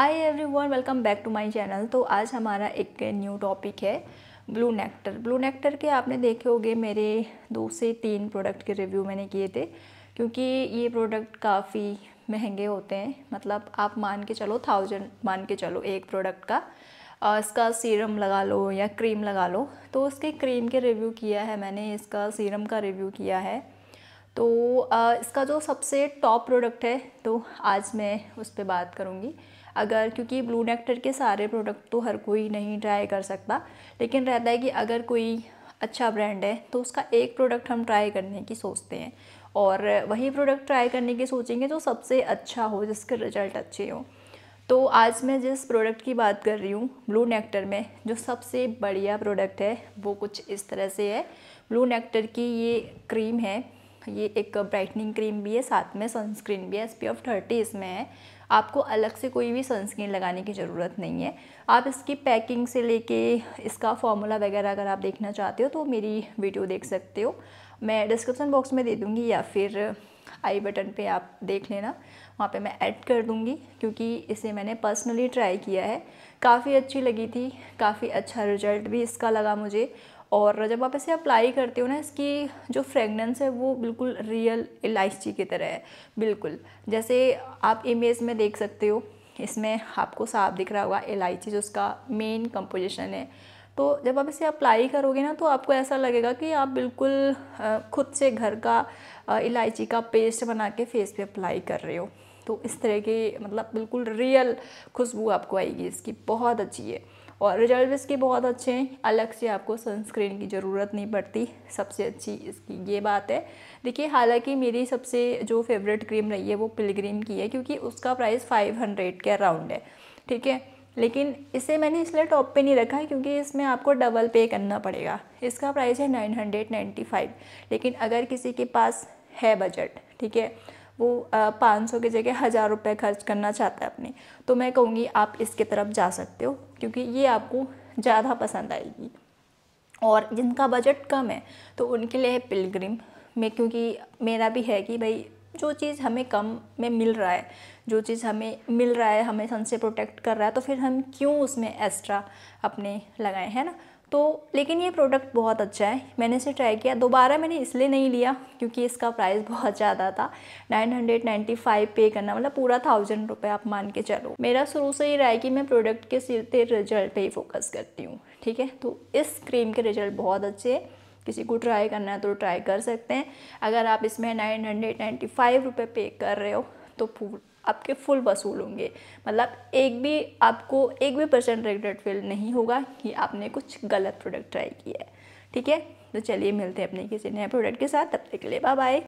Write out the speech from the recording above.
every everyone welcome back to my channel तो आज हमारा एक न्यू टॉपिक है ब्लू नेक्टर ब्लू नेक्टर के आपने देखे होंगे मेरे दो से तीन प्रोडक्ट के रिव्यू मैंने किए थे क्योंकि ये प्रोडक्ट काफ़ी महंगे होते हैं मतलब आप मान के चलो थाउजेंड मान के चलो एक प्रोडक्ट का इसका सीरम लगा लो या क्रीम लगा लो तो उसके क्रीम के रिव्यू किया है मैंने इसका सीरम का रिव्यू किया है तो आ, इसका जो सबसे टॉप प्रोडक्ट है तो आज मैं उस पर बात करूँगी अगर क्योंकि ब्लू नेक्टर के सारे प्रोडक्ट तो हर कोई नहीं ट्राई कर सकता लेकिन रहता है कि अगर कोई अच्छा ब्रांड है तो उसका एक प्रोडक्ट हम ट्राई करने की सोचते हैं और वही प्रोडक्ट ट्राई करने की सोचेंगे जो सबसे अच्छा हो जिसके रिज़ल्ट अच्छे हों तो आज मैं जिस प्रोडक्ट की बात कर रही हूँ ब्लू नेक्टर में जो सबसे बढ़िया प्रोडक्ट है वो कुछ इस तरह से है ब्लू नेक्टर की ये क्रीम है ये एक ब्राइटनिंग क्रीम भी है साथ में सनस्क्रीन भी है एस पी ऑफ थर्टी इसमें है आपको अलग से कोई भी सनस्क्रीन लगाने की ज़रूरत नहीं है आप इसकी पैकिंग से लेके इसका फॉर्मूला वगैरह अगर आप देखना चाहते हो तो मेरी वीडियो देख सकते हो मैं डिस्क्रिप्सन बॉक्स में दे दूँगी या फिर आई बटन पे आप देख लेना वहाँ पे मैं ऐड कर दूँगी क्योंकि इसे मैंने पर्सनली ट्राई किया है काफ़ी अच्छी लगी थी काफ़ी अच्छा रिजल्ट भी इसका लगा मुझे और जब आप इसे अप्लाई करते हो ना इसकी जो फ्रेगनेंस है वो बिल्कुल रियल इलायची की तरह है बिल्कुल जैसे आप इमेज में देख सकते हो इसमें आपको साफ दिख रहा होगा इलायची जो उसका मेन कंपोजिशन है तो जब आप इसे अप्लाई करोगे ना तो आपको ऐसा लगेगा कि आप बिल्कुल खुद से घर का इलायची का पेस्ट बना के फेस पे अप्लाई कर रहे हो तो इस तरह के मतलब बिल्कुल रियल खुशबू आपको आएगी इसकी बहुत अच्छी है और रिजल्ट इसके बहुत अच्छे हैं अलग से आपको सनस्क्रीन की ज़रूरत नहीं पड़ती सबसे अच्छी इसकी ये बात है देखिए हालांकि मेरी सबसे जो फेवरेट क्रीम रही है वो पिलग्रीम की है क्योंकि उसका प्राइस 500 के अराउंड है ठीक है लेकिन इसे मैंने इसलिए टॉप पे नहीं रखा है क्योंकि इसमें आपको डबल पे करना पड़ेगा इसका प्राइस है नाइन लेकिन अगर किसी के पास है बजट ठीक है वो पाँच सौ की जगह हज़ार रुपये खर्च करना चाहता है अपने तो मैं कहूँगी आप इसके तरफ जा सकते हो क्योंकि ये आपको ज़्यादा पसंद आएगी और जिनका बजट कम है तो उनके लिए पिलग्रिम में क्योंकि मेरा भी है कि भाई जो चीज़ हमें कम में मिल रहा है जो चीज़ हमें मिल रहा है हमें सन से प्रोटेक्ट कर रहा है तो फिर हम क्यों उसमें एक्स्ट्रा अपने लगाए हैं ना तो लेकिन ये प्रोडक्ट बहुत अच्छा है मैंने इसे ट्राई किया दोबारा मैंने इसलिए नहीं लिया क्योंकि इसका प्राइस बहुत ज़्यादा था 995 पे करना मतलब पूरा थाउजेंड रुपये आप मान के चलो मेरा शुरू से ही रहा है कि मैं प्रोडक्ट के सीधे रिजल्ट पे ही फोकस करती हूँ ठीक है तो इस क्रीम के रिजल्ट बहुत अच्छे हैं किसी को ट्राई करना है तो ट्राई कर सकते हैं अगर आप इसमें नाइन हंड्रेड नाइन्टी फाइव रुपये पे कर रहे हो तो आपके फुल वसूल होंगे मतलब एक भी आपको एक भी परसेंट रिग्रेट फील नहीं होगा कि आपने कुछ गलत प्रोडक्ट ट्राई किया है ठीक है तो चलिए मिलते हैं अपने किसी नए प्रोडक्ट के साथ तब तक के लिए बाय बाय